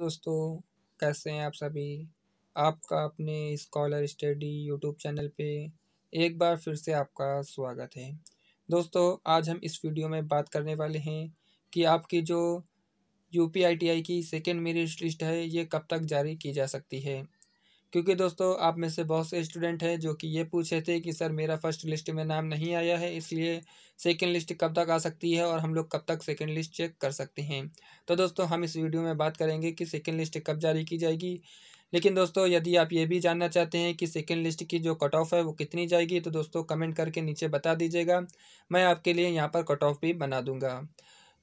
दोस्तों कैसे हैं आप सभी आपका अपने स्कॉलर स्टडी यूट्यूब चैनल पे एक बार फिर से आपका स्वागत है दोस्तों आज हम इस वीडियो में बात करने वाले हैं कि आपकी जो U P I T I की सेकेंड मेरिट लिस्ट है ये कब तक जारी की जा सकती है क्योंकि दोस्तों आप में से बहुत से स्टूडेंट हैं जो कि ये पूछ रहे थे कि सर मेरा फर्स्ट लिस्ट में नाम नहीं आया है इसलिए सेकेंड लिस्ट कब तक आ सकती है और हम लोग कब तक सेकेंड लिस्ट चेक कर सकते हैं तो दोस्तों हम इस वीडियो में बात करेंगे कि सेकेंड लिस्ट कब जारी की जाएगी लेकिन दोस्तों यदि आप ये भी जानना चाहते हैं कि सेकेंड लिस्ट की जो कट ऑफ है वो कितनी जाएगी तो दोस्तों कमेंट करके नीचे बता दीजिएगा मैं आपके लिए यहाँ पर कट ऑफ भी बना दूँगा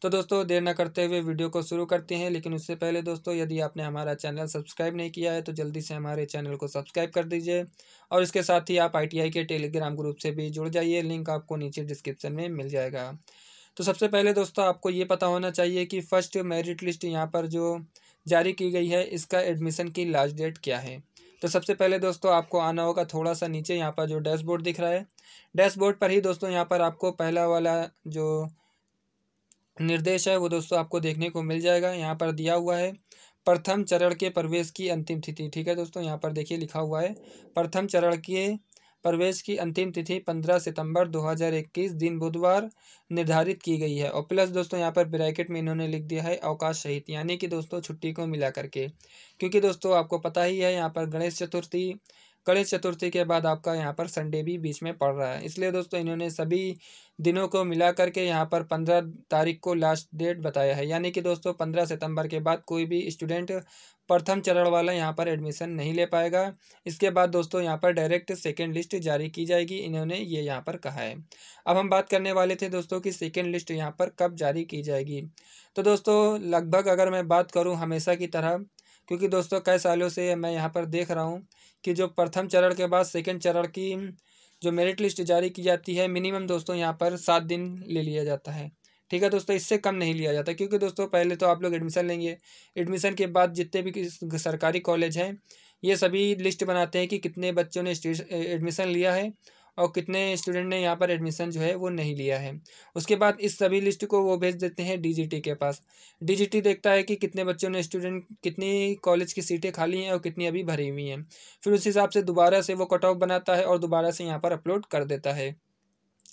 तो दोस्तों देर ना करते हुए वीडियो को शुरू करते हैं लेकिन उससे पहले दोस्तों यदि आपने हमारा चैनल सब्सक्राइब नहीं किया है तो जल्दी से हमारे चैनल को सब्सक्राइब कर दीजिए और इसके साथ ही आप आई के टेलीग्राम ग्रुप से भी जुड़ जाइए लिंक आपको नीचे डिस्क्रिप्शन में मिल जाएगा तो सबसे पहले दोस्तों आपको ये पता होना चाहिए कि फ़र्स्ट मेरिट लिस्ट यहाँ पर जो जारी की गई है इसका एडमिशन की लास्ट डेट क्या है तो सबसे पहले दोस्तों आपको आना होगा थोड़ा सा नीचे यहाँ पर जो डैशबोर्ड दिख रहा है डैशबोर्ड पर ही दोस्तों यहाँ पर आपको पहला वाला जो निर्देश है वो दोस्तों आपको देखने को मिल जाएगा यहाँ पर दिया हुआ है प्रथम चरण के प्रवेश की अंतिम तिथि ठीक है दोस्तों यहाँ पर देखिए लिखा हुआ है प्रथम चरण के प्रवेश की अंतिम तिथि पंद्रह सितंबर 2021 दिन बुधवार निर्धारित की गई है और प्लस दोस्तों यहाँ पर ब्रैकेट में इन्होंने लिख दिया है अवकाश सहित यानी कि दोस्तों छुट्टी को मिला करके क्योंकि दोस्तों आपको पता ही है यहाँ पर गणेश चतुर्थी गणेश चतुर्थी के बाद आपका यहाँ पर संडे भी बीच में पड़ रहा है इसलिए दोस्तों इन्होंने सभी दिनों को मिला करके यहाँ पर पंद्रह तारीख को लास्ट डेट बताया है यानी कि दोस्तों पंद्रह सितंबर के बाद कोई भी स्टूडेंट प्रथम चरण वाला यहाँ पर एडमिशन नहीं ले पाएगा इसके बाद दोस्तों यहाँ पर डायरेक्ट सेकेंड लिस्ट जारी की जाएगी इन्होंने ये यहाँ पर कहा है अब हम बात करने वाले थे दोस्तों कि सेकेंड लिस्ट यहाँ पर कब जारी की जाएगी तो दोस्तों लगभग अगर मैं बात करूँ हमेशा की तरह क्योंकि दोस्तों कई सालों से मैं यहाँ पर देख रहा हूँ कि जो प्रथम चरण के बाद सेकेंड चरण की जो मेरिट लिस्ट जारी की जाती है मिनिमम दोस्तों यहाँ पर सात दिन ले लिया जाता है ठीक है दोस्तों इससे कम नहीं लिया जाता क्योंकि दोस्तों पहले तो आप लोग एडमिशन लेंगे एडमिशन के बाद जितने भी सरकारी कॉलेज हैं ये सभी लिस्ट बनाते हैं कि कितने बच्चों ने एडमिशन लिया है और कितने स्टूडेंट ने यहाँ पर एडमिशन जो है वो नहीं लिया है उसके बाद इस सभी लिस्ट को वो भेज देते हैं डीजीटी के पास डीजीटी देखता है कि कितने बच्चों ने स्टूडेंट कितनी कॉलेज की सीटें खाली हैं और कितनी अभी भरी हुई हैं फिर उस हिसाब से दोबारा से वो कट ऑफ बनाता है और दोबारा से यहाँ पर अपलोड कर देता है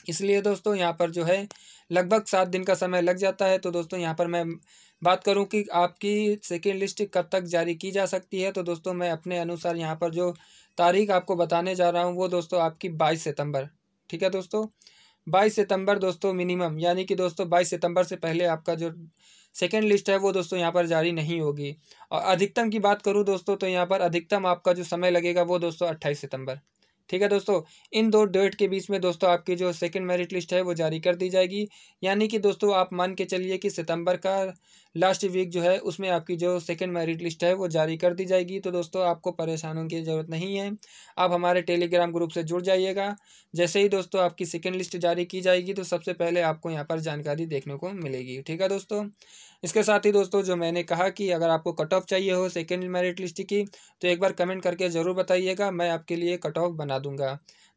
इसलिए दोस्तों यहाँ पर जो है लगभग सात दिन का समय लग जाता है तो दोस्तों यहाँ पर मैं बात करूँ कि आपकी सेकेंड लिस्ट कब तक जारी की जा सकती है तो दोस्तों मैं अपने अनुसार यहाँ पर जो तारीख आपको बताने जा रहा हूँ वो दोस्तों आपकी बाईस सितम्बर ठीक है दोस्तों बाईस सितंबर दोस्तों मिनिमम यानी कि दोस्तों बाईस सितंबर से पहले आपका जो सेकेंड लिस्ट है वो दोस्तों यहाँ पर जारी नहीं होगी और अधिकतम की बात करूँ दोस्तों तो यहाँ पर अधिकतम आपका जो समय लगेगा वो दोस्तों अट्ठाईस सितंबर ठीक है दोस्तों इन दो डेट के बीच में दोस्तों आपकी जो सेकंड मेरिट लिस्ट है वो जारी कर दी जाएगी यानी कि दोस्तों आप मान के चलिए कि सितंबर का लास्ट वीक जो है उसमें आपकी जो सेकंड मेरिट लिस्ट है वो जारी कर दी जाएगी तो दोस्तों आपको परेशानों की ज़रूरत नहीं है आप हमारे टेलीग्राम ग्रुप से जुड़ जाइएगा जैसे ही दोस्तों आपकी सेकेंड लिस्ट जारी की जाएगी तो सबसे पहले आपको यहाँ पर जानकारी देखने को मिलेगी ठीक है दोस्तों इसके साथ ही दोस्तों जो मैंने कहा कि अगर आपको कट ऑफ चाहिए हो सेकेंड मेरिट लिस्ट की तो एक बार कमेंट करके ज़रूर बताइएगा मैं आपके लिए कट ऑफ बना दूंगा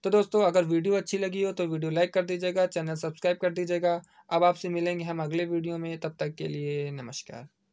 तो दोस्तों अगर वीडियो अच्छी लगी हो तो वीडियो लाइक कर दीजिएगा चैनल सब्सक्राइब कर दीजिएगा अब आपसे मिलेंगे हम अगले वीडियो में तब तक के लिए नमस्कार